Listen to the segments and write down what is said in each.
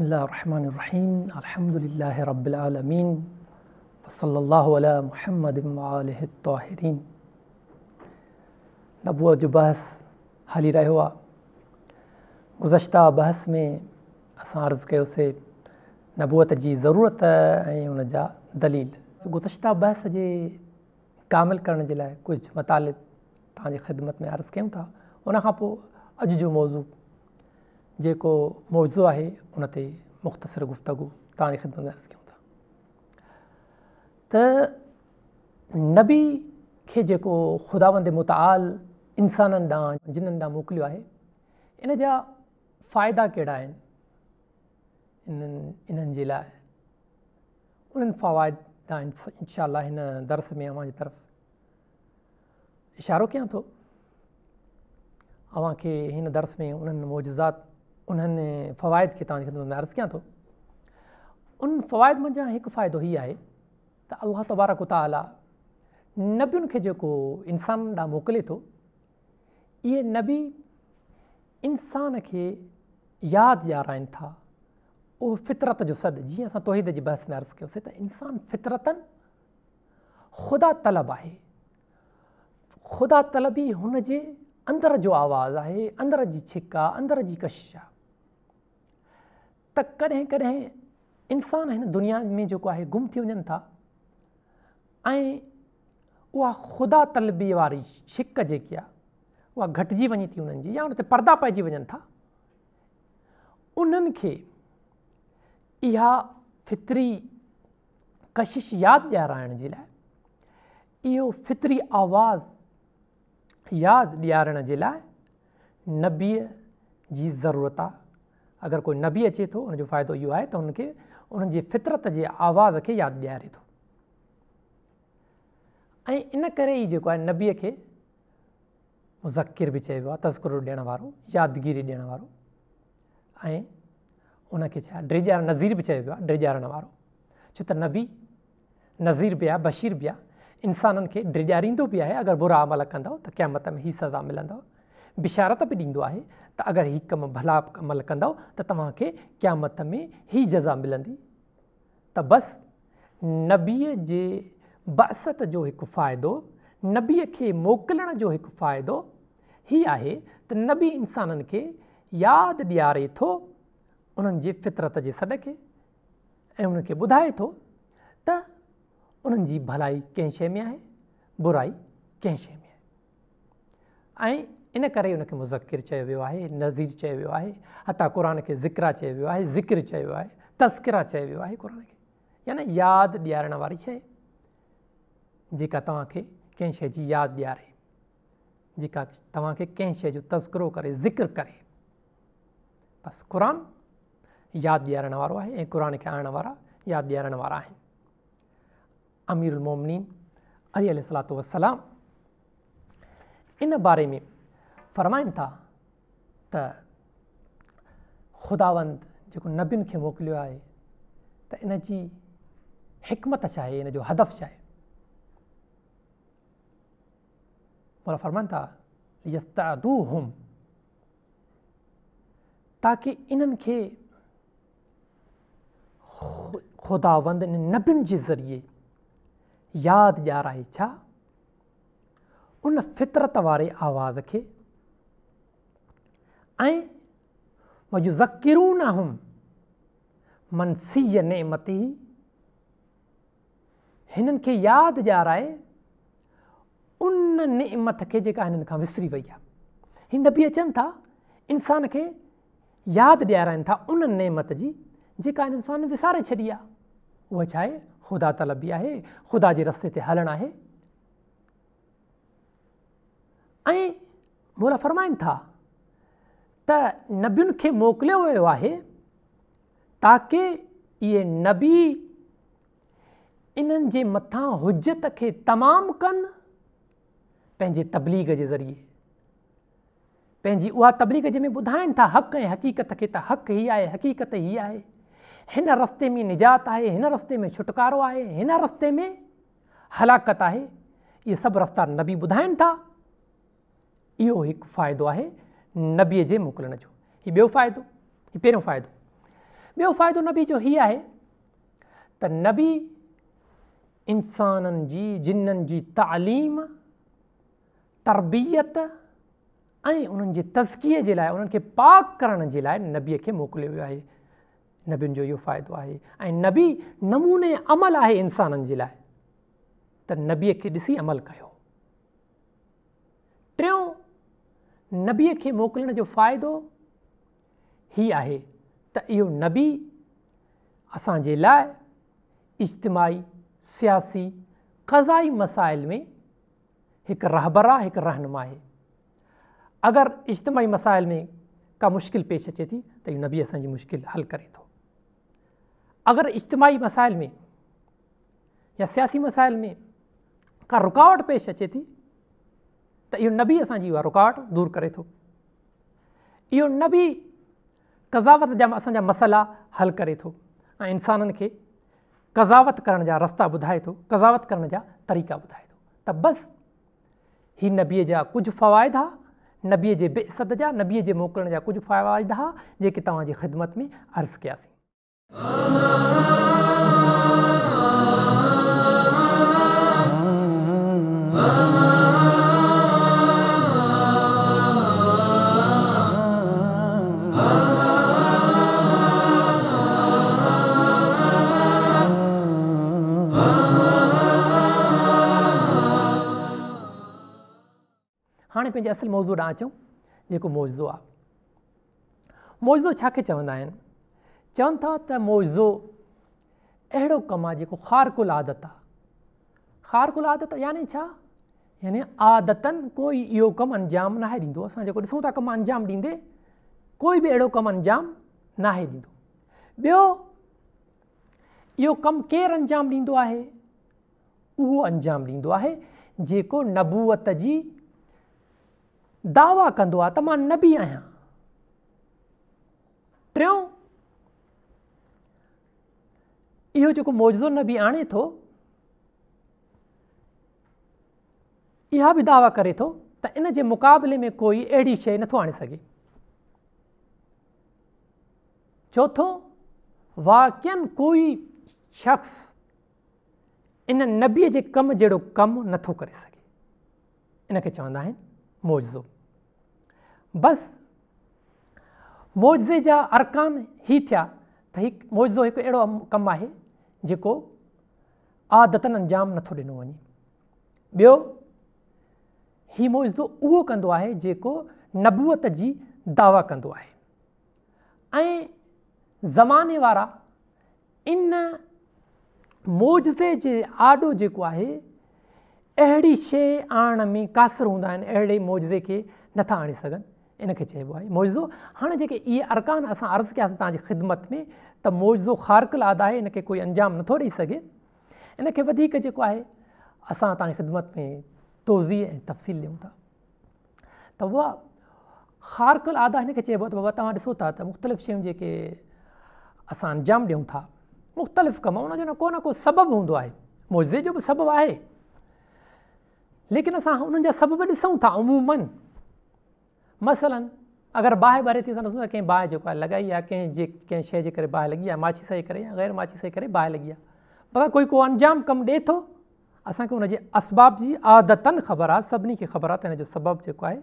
بسم الله الرحمن الرحيم الحمد لله رب العالمين وصلى الله على محمد وآله الطاهرين نبوة جو بحث حالی رہ ہوا گزشتہ بحث میں اساں عرض کے اسے نبوت جی ضرورت ان جا دلیل گزشتہ بحث جے کامل کرنے جلائے کچھ مطالب تاں جی خدمت میں عرض کیوں تھا انہاں پو اج جو موضوع जेको मौज़ो आहे उन ते मुख़्तसिर गुफ़्तगु तव्हांजी ख़िदमत में अर्ज़ु कयूं था त नबी खे जेको ख़ुदावंदे मुताल इंसाननि ॾांहुं जिन्हनि ॾांहुं मोकिलियो आहे इन जा फ़ाइदा कहिड़ा आहिनि इन्हनि इन्हनि जे लाइ उन्हनि फ़वाइदां इनशा हिन दर्स में अव्हांजी तरफ़ इशारो कयां थो अव्हांखे हिन दर्स में उन्हनि मौजात उन्हनि फ़वाइद खे तव्हांजे मैरस कयां थो उन फ़वाइद मुंहिंजा हिकु फ़ाइदो इहा आहे त अॻा तुबारा कुताला नबियुनि खे जेको इंसाननि ॾांहुं मोकिले थो इहे नबी इंसान खे यादि ॼाणाइनि था उहो फितरत जो सदु जीअं असां तोहिद जी बहसु मैरस कयोसीं त इंसानु फितरतनि ख़ुदा तलबु आहे ख़ुदा तलब ई हुन जे अंदर जो आवाज़ु आहे अंदर जी छिक आहे अंदर जी कशिश आहे त कॾहिं कॾहिं इंसानु हिन दुनिया में जेको आहे गुम थी वञनि था ऐं उहा ख़ुदा तलबी वारी छिक जेकी आहे उहा घटिजी वञे थी उन्हनि जी या उन ते परदा पइजी वञनि था उन्हनि खे इहा फितिरी कशिश यादि ॾियाराइण जे लाइ इहो फितिरी आवाज़ यादि ॾियारण जे लाइ नबीअ जी ज़रूरत आहे अगरि कोई नबी अचे थो उनजो फ़ाइदो इहो आहे त हुनखे उन्हनि जे फितरत जे आवाज़ खे यादि ॾियारे थो ऐं इन करे ई जेको आहे नबीअ खे ज़किर बि चइबो आहे तज़ुरु ॾियणु वारो यादिगिरी ॾियण वारो ऐं उनखे छा ड्रिॼार नज़ीर बि चइबो आहे ड्रिॼारण वारो छो त नबी नज़ीर बि आहे बशीर बि आहे इंसाननि खे ड्रिॼारींदो बि आहे अगरि बुरा अमल कंदो त कंहिं मत में ई सज़ा मिलंदव बिशारत बि ॾींदो आहे त अगरि ही कमु भला अमल कंदो त तव्हांखे क्या में ई जज़ा मिलंदी त बसि नबीअ जे बसत जो हिकु फ़ाइदो नबीअ खे मोकिलण जो हिकु फ़ाइदो ई आहे त नबी इंसाननि खे यादि ॾियारे थो उन्हनि जे फितरत जे सॾ खे ऐं उनखे ॿुधाए थो त उन्हनि जी भलाई कंहिं शइ में आहे बुराई कंहिं शइ में आहे ऐं इन करे उनखे मुज़िर चयो वियो आहे नज़ीर चयो वियो आहे हता क़ुर खे ज़िकिरा चयो वियो आहे ज़िकिरियो आहे तस्किरा चई वियो आहे क़ुर खे यानी यादि ॾियारण वारी शइ जेका तव्हांखे कंहिं शइ जी यादि ॾियारे जेका तव्हांखे कंहिं शइ जो तस्कुरु करे ज़िकिर करे बसि क़ुर यादि ॾियारणु वारो आहे ऐं क़ुर खे आणणु वारा यादि ॾियारणु वारा आहिनि अमीरुलमोमनीन अली सलातो वसलाम इन बारे में फरमाइनि था त ख़ुदावंद जेको नबियुनि खे मोकिलियो आहे त इन जी हिकमत छा आहे इन जो हदफ़ छा आहे फ़रमाइनि था यस्तादू हुम ताकी इन्हनि खे ख़ुदावंद इन नबियुनि जे ज़रिए यादि ॾियाराए छा उन फितरत वारे आवाज़ खे ऐं मुंहिंजो ज़ीरूं न मनसीह नेमती हिननि खे यादि ॾियाराए उन नेमत खे जेका हिननि खां विसरी वई आहे हिन बि अचनि था इंसान खे यादि ॾियाराइनि था उन नेमत जी जेका इंसानु विसारे छॾी आहे उहा छा आहे ख़ुदा त लॿी आहे ख़ुदा जे रस्ते ते हलणु आहे ऐं मूं फ़रमाइनि था त नबियुनि खे मोकिलियो वियो आहे ताकि इहे नबी इन्हनि जे मथां हुजत खे तमामु कनि पंहिंजे तबलीग जे ज़रिए पंहिंजी उहा तबलीग जंहिंमें ॿुधाइनि था हक़ ऐं हक़ीक़त खे त حق ई आहे हक़ीक़त ई आहे हिन रस्ते में निजात आहे हिन रस्ते में छुटकारो आहे हिन रस्ते में हलाकत आहे इहे सभु रस्ता नबी ॿुधाइनि था इहो हिकु फ़ाइदो आहे नबीअ जे मोकिलण जो हीउ ॿियों फ़ाइदो हीउ पहिरियों फ़ाइदो ॿियों फ़ाइदो नबी जो हीअ आहे त नबी इंसाननि जी जिननि जी तालीम तरबियत ऐं उन्हनि जे तज़कीअ जे लाइ उन्हनि खे पाक करण जे लाइ नबीअ खे मोकिलियो वियो आहे नबियुनि जो इहो फ़ाइदो आहे ऐं नबी नमूने अमल आहे इंसाननि जे लाइ त नबीअ खे ॾिसी अमल कयो टियों नबीअ खे मोकिलण जो फ़ाइदो ई आहे त इहो नबी असांजे लाइ इजतमाही सियासी कज़ाई मसाइल में हिकु रहबरा हिकु रहनुमा आहे अगरि इजतमाही मसाइल में का मुश्किल पेश अचे थी त इहो नबी असांजी मुश्किल हल करे थो अगरि इजतमाही मसाइल में या सियासी मसाइल में का रुकावट पेश अचे थी त इहो नबी असांजी उहा रुकावट दूरि करे थो इहो नबी कज़ावत जा असांजा मसाला हलु करे थो ऐं इंसाननि खे कज़ावत करण जा रस्ता ॿुधाए थो कज़ावत करण जा तरीक़ा ॿुधाए थो त बसि ही नबीअ जा कुझु फ़वाइद नबीअ जे बेइसत जा नबीअ जे मोकिलण जा कुझु फ़ाइदा जेके तव्हांजे ख़िदमत में अर्ज़ु कयासीं पंहिंजे असल मौज़ू ॾांहुं अचूं जेको मौज़ो आहे मौज़ो छा खे चवंदा आहिनि चवनि था त मौज़ो अहिड़ो कमु आहे जेको खार आदत आहे ख़ारकुल आदत यानी छा यानी आदतनि कोई इहो कमु अंजाम नाहे ॾींदो असां जेको ॾिसूं था कमु अंजाम ॾींदे कोई बि अहिड़ो कमु अंजाम नाहे ॾींदो ॿियो इहो कमु केरु अंजाम ॾींदो आहे उहो अंजाम ॾींदो आहे जेको नबूअत जी दावा कंदो आहे त मां नबी आहियां टियों इहो जेको मौज़ो नबी आणे थो इहा बि दावा करे थो त इन जे मुक़ाबले में कोई अहिड़ी शइ नथो आणे सघे चोथों वाक्यनि कोई शख़्स इन नबीअ जे कम जहिड़ो कमु नथो करे सघे इनखे चवंदा आहिनि मौज़ो बसि मौज़े जा अरकान ही थिया त हिकु मौज़दो हिकु अहिड़ो कमु आहे जेको आदतनि अंजाम नथो ॾिनो वञे ॿियो हीउ मौज़ो उहो कंदो आहे जेको नबूअत जी दावा कंदो आहे ऐं ज़माने वारा इन मौज़े जे आॾो जेको आहे अहिड़ी शइ आणण में कासिर हूंदा आहिनि अहिड़े मौज़े खे नथा आणे सघनि इन खे चइबो आहे मौज़ो हाणे जेके इहे अरकान असां अर्ज़ु कयासीं तव्हांजी ख़िदमत में त मौज़ो खारकुल आदा आहे इन कोई अंजाम नथो ॾेई सघे इन खे वधीक जेको आहे असां तव्हांजी ख़िदमत में तोज़ी ऐं तफ़सील ॾियूं था त उहा खारकुल आदा हिन चइबो आहे त बाबा तव्हां ॾिसो था त मुख़्तलिफ़ शयूं जेके असां अंजाम ॾियूं था मुख़्तलिफ़ कम उनजो न को न को सबबु हूंदो मौज़े जो बि सबबु आहे लेकिन असां उन्हनि जा सबबु ॾिसूं था अमूमनि मसलनि अगरि बाहि ॿारे थी असां ॾिसूं था कंहिं बाहि जेको आहे लॻाई आहे कंहिं जे कंहिं शइ जे करे बाहि लॻी आहे माछीसाई करे या ग़ैर माछीसाई करे बाहि लॻी आहे मगरि कोई को अंजाम कमु ॾिए थो असांखे उनजे असबाब जी आदतनि ख़बर आहे सभिनी खे ख़बर आहे त हिन जो सबबु जेको आहे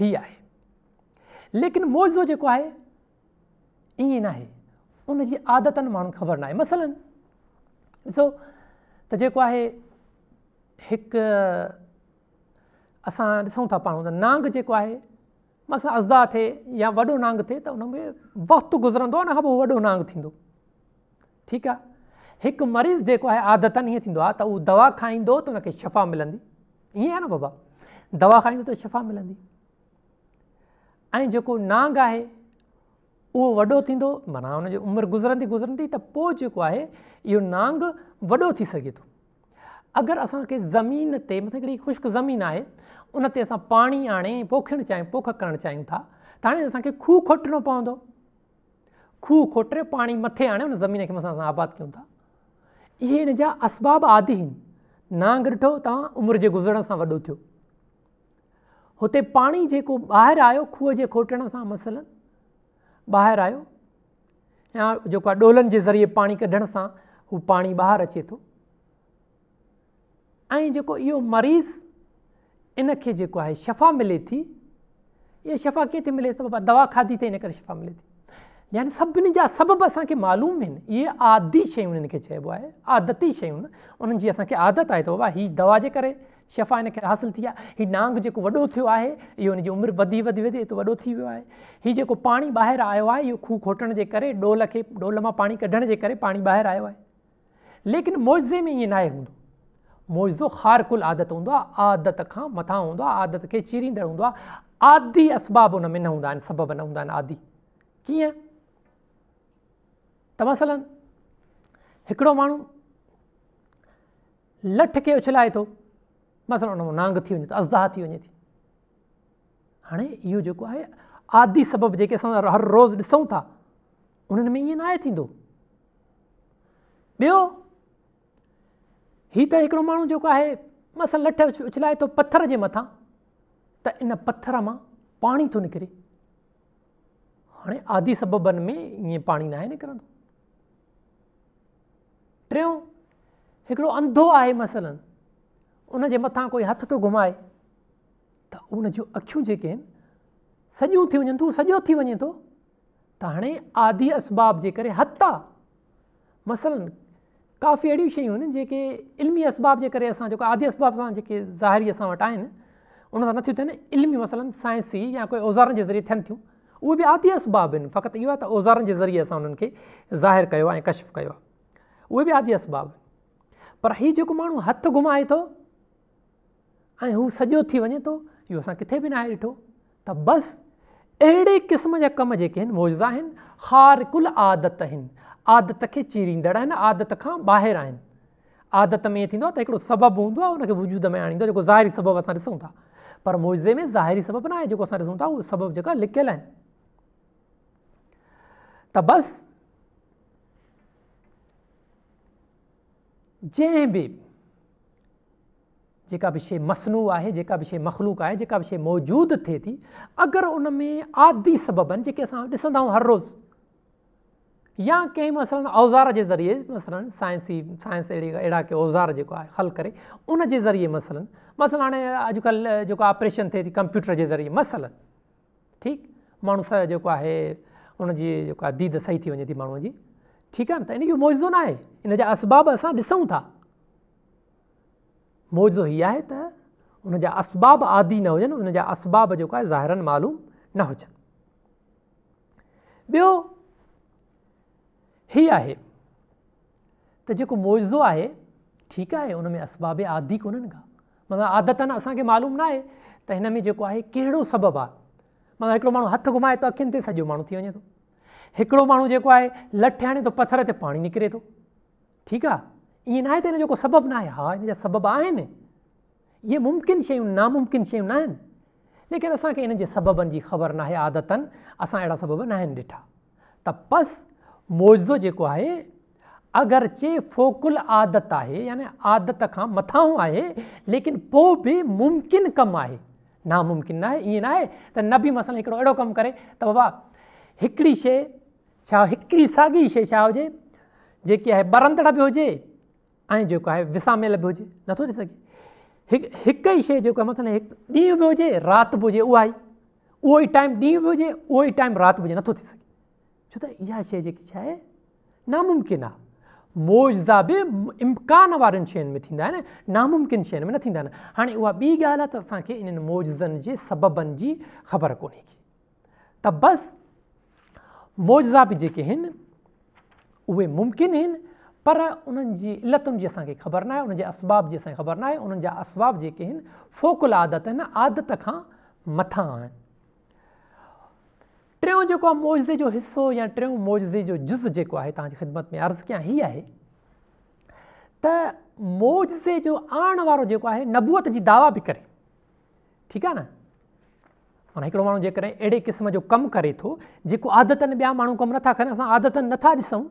हीउ आहे लेकिन मौज़ो जेको आहे ईअं नाहे उन जी आदतनि माण्हुनि खे ख़बर नाहे मसलनि ॾिसो त जेको आहे हिकु असां ॾिसूं था पाण त नांग जेको आहे मज़ा थिए या वॾो नांग थिए त उन में वक़्तु गुज़रंदो आहे उनखां पोइ वॾो नांग थींदो ठीकु आहे हिकु मरीज़ु जेको आहे आदतन ईअं थींदो आहे त उहो दवा खाईंदो त उनखे शफ़ा मिलंदी ईअं आहे न बाबा दवा खाईंदो त शफ़ा मिलंदी ऐं जेको नांग आहे उहो वॾो थींदो माना उनजी उमिरि गुज़रंदी गुज़रंदी त पोइ जेको आहे इहो नांग वॾो थी सघे थो अगरि असांखे ज़मीन ते मतिलब हिकिड़ी ख़ुश्क ज़मीन आहे उन ते असां पाणी आणे पोखणु चाहियूं पोख करणु चाहियूं था त हाणे असांखे खूह खोटणो पवंदो खूह खोटे पाणी मथे आणे उन ज़मीन खे मथां आबादु कयूं था इहे हिनजा असबाब आदि आहिनि ना ॻिढो तव्हां उमिरि जे गुज़रण सां वॾो थियो हुते पाणी जेको ॿाहिरि आयो खूह जे खोटण सां मसलनि ॿाहिरि आयो या जेको आहे डोलनि जे ज़रिए पाणी कढण सां हू पाणी ॿाहिरि अचे थो ऐं जेको इहो मरीज़ु इनखे जेको आहे शफ़ा मिले थी इहा शफ़ा कंहिं थी मिले त बाबा दवा खाधी थिए इन करे शफ़ा मिले थी यानी सभिनी जा सभ असांखे मालूम आहिनि इहे आदी शयूं इनखे चइबो आहे आदती शयूं उन्हनि जी असांखे आदत आहे त बाबा हीउ दवा जे करे शफ़ा इनखे हासिलु थी आहे हीअ नांग जेको वॾो थियो आहे इहो हुन उमिरि वधी वधी वधे त वॾो थी वियो आहे हीउ जेको पाणी ॿाहिरि आयो आहे इहो खू खोटण जे करे ॾोल खे ढोल मां पाणी कढण जे करे पाणी ॿाहिरि आयो आहे लेकिन मौज़े में ईअं नाहे हूंदो मौज जो कुल आदत हूंदो आहे आदत खां मथां हूंदो आहे आदत खे चीरींदड़ हूंदो आहे आदि असबाब उन में न हूंदा आहिनि सबबु न हूंदा आहिनि आदि कीअं त मसलन हिकिड़ो माण्हू लठ खे उछलाए थो मसलनि मां नांग थी वञे थो अज़ाह थी वञे थी हाणे इहो जेको आहे आदि सबबु जेके असां हर रोज़ु ॾिसूं था उन्हनि में ईअं न आहे थींदो ॿियो हीउ त हिकिड़ो माण्हू जेको आहे मसल लठ उछलाए थो पथर जे मथां त इन पथर मां पाणी थो निकिरे हाणे आदि सबबनि में ईअं पाणी न आहे निकिरंदो टियों हिकिड़ो अंधो आहे मसलनि उन जे मथां कोई हथु थो घुमाए त उन जूं अखियूं जेके आहिनि सॼियूं थी वञनि थियूं सॼो थी वञे थो त हाणे आदि असबाब जे करे मसलनि काफ़ी अहिड़ियूं शयूं आहिनि जेके इल्मी असबाब जे करे असां जेको आदि असबाब सां जेके ज़ाहिरी असां वटि आहिनि उन सां नथियूं थियनि इल्मी मसलनि साइंसी या कोई औज़ारनि जे ज़रिए थियनि थियूं उहे बि आदि असबाब आहिनि फ़क़ति इहो आहे त औज़ारनि जे ज़रिए असां उन्हनि खे ज़ाहिरु कयो आहे ऐं कश्य कयो आहे उहे बि आदि असबाब पर हीउ जेको माण्हू हथु घुमाए थो ऐं हू सॼो थी वञे थो इहो असां किथे बि न आहे ॾिठो त बसि अहिड़े क़िस्म जा कम जेके आहिनि मौजा आहिनि हार कुल आदत आहिनि आदत खे चीरींदड़ आहिनि आदत खां ॿाहिरि आहिनि आदत में ईअं थींदो आहे त हिकिड़ो सबबु हूंदो आहे उनखे वजूद में आणींदो आहे जेको ज़ाहिरी सबबु असां ॾिसूं था पर मौज़े में ज़ाहिरी सबबु न आहे जेको असां ॾिसूं था उहो सबबु जेका लिकियलु आहिनि त बसि जंहिं बि जेका बि शइ मसनू आहे जेका बि शइ मखलूक आहे जेका बि शइ मौजूदु थिए थी अगरि उन में आदि सबबु आहिनि जेके असां ॾिसंदा आहियूं हर रोज़ु या कंहिं मसइलनि औज़ार जे ज़रिए मसइलनि साइंस जी साइंस अहिड़ी अहिड़ा के औज़ार जेको आहे हलु करे उन जे ज़रिए मसइलनि मसला हाणे अॼुकल्ह जेको आपरेशन थिए थी कंप्यूटर जे ज़रिए मसइलनि ठीकु माण्हू स जेको आहे उनजी जेको आहे दीद सही थी वञे थी माण्हूअ जी ठीकु आहे न त इन जो मौज़ो न आहे इन जा असबाब असां ॾिसूं था मौज़ो हीअ आहे त उनजा असबाब आदी न हुजनि उन जा असबाब जेको आहे ज़ाहिरनि मालूम न हुजनि ॿियो हीअ आहे त जेको मौज़ो आहे ठीकु आहे उन में असबाबि आदी कोन्हनि का मतिलबु आदतनि असांखे मालूम न आहे त हिन में जेको आहे कहिड़ो सबबु आहे माना हिकिड़ो माण्हू हथु घुमाए थो अखियुनि ते सॼो माण्हू थी वञे थो हिकिड़ो माण्हू जेको आहे लठ आणे थो पथर ते पाणी निकिरे थो ठीकु आहे ईअं न आहे त हिन जो को सबबु न आहे हा हिन जा सबब आहिनि इहे मुम्किन शयूं नामुम्किन शयूं न आहिनि लेकिन असांखे हिन जे सबबनि जी ख़बर न आहे आदतनि असां अहिड़ा सबबु न आहिनि ॾिठा त बसि मौज़ो जेको आहे अगरि फोकुल आदत आहे यानी आदत खां मथां आहे लेकिन पोइ बि मुमकिन कमु आहे नामुमकिन न आहे ईअं न आहे त न बि मसल हिकिड़ो अहिड़ो कमु करे त बाबा हिकिड़ी शइ छा हिकिड़ी साॻी शइ छा हुजे जेके आहे ॿरंदड़ बि हुजे ऐं जेको आहे विसामियल बि हुजे नथो थी सघे हिकु ई शइ जेको आहे मतिलबु ॾींहुं बि हुजे राति बि हुजे उहा ई उहो ई टाइम ॾींहुं बि हुजे उहो ई टाइम राति हुजे नथो थी सघे छो त इहा शइ जेकी छा आहे नामुम्किन आहे मौज़ा बि इम्कान वारनि शयुनि में थींदा आहिनि नामुमकिन शयुनि में न थींदा आहिनि हाणे उहा ॿी ॻाल्हि आहे त असांखे इन्हनि मौज़नि जे सबबनि जी ख़बर कोन्हे त बसि मौज़ा बि जेके आहिनि उहे मुमकिन आहिनि पर उन्हनि जी इलतुनि जी असांखे ख़बर न आहे उन जे असबाब जी असांखे ख़बर न आहे उन्हनि जा असबाब जेके आहिनि फोकुल आदत आहिनि आदत खां मथां आहिनि टियों जेको आहे मौज़े जो हिसो या टियों मौज़े जो जुज़ु जेको आहे तव्हांजी ख़िदमत में अर्ज़ु कयां हीअ आहे त मौज़े जो आण वारो जेको आहे नबूअत जी दावा बि करे ठीकु आहे न माना हिकिड़ो माण्हू जेकॾहिं अहिड़े क़िस्म जो कमु करे थो जेको आदतनि ॿिया माण्हू कमु नथा कनि असां आदतनि नथा ॾिसूं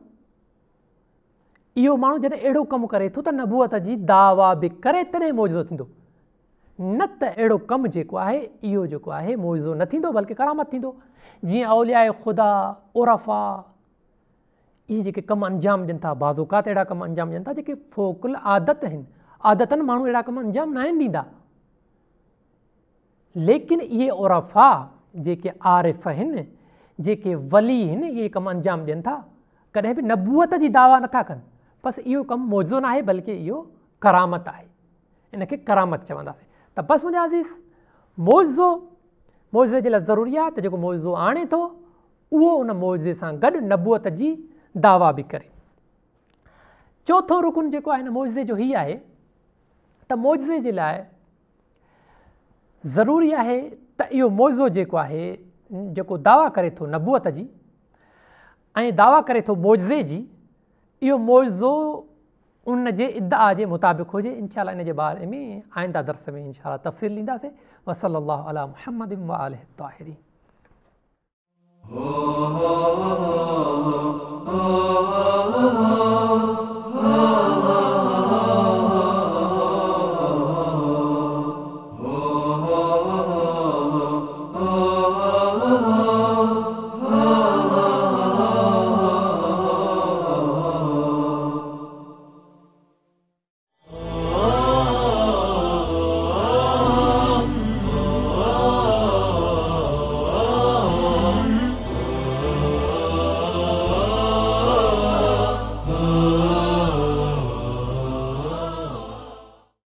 इहो माण्हू जॾहिं अहिड़ो कमु करे थो त नबूअत जी दावा बि करे तॾहिं मौज़ो थींदो न त अहिड़ो कमु जेको आहे इहो जेको आहे मौज़ो न थींदो बल्कि करामत थींदो जीअं अवलिया ख़ुदा औरफा इहे जेके कमु अंजाम ॾियनि था बाज़ूकात अहिड़ा कमु अंजाम ॾियनि था जेके फोकुल आदत आहिनि आदतनि माण्हू अहिड़ा कम अंजाम न आहिनि ॾींदा लेकिन इहे ओरफ़ा जेके आरिफ़ आहिनि जेके वली आहिनि इहे कमु अंजाम ॾियनि था कॾहिं बि नबूअत जी दावा नथा कनि बसि इहो कमु मौज़ो न आहे बल्कि इहो करामत आहे इनखे करामत चवंदासीं त बसि मुंहिंजा हज़ीस मौज़ो मौज़े जे लाइ ज़रूरी आहे त जेको मौज़ो आणे थो उहो उन मौज़े सां गॾु नबुअत जी दावा बि करे चोथों रुकुन जेको आहे हिन मौज़े जो हीअ आहे त मौज़े जे लाइ ज़रूरी आहे त इहो मौज़ो जेको आहे जेको दावा करे थो नबुआत जी ऐं दावा करे थो मौज़े जी इहो मौज़ो उन जे इदा जे मुताबिक़ हुजे इनशा इन जे बारे में आईंदा दर्स में इनशा तफ़सील ॾींदासीं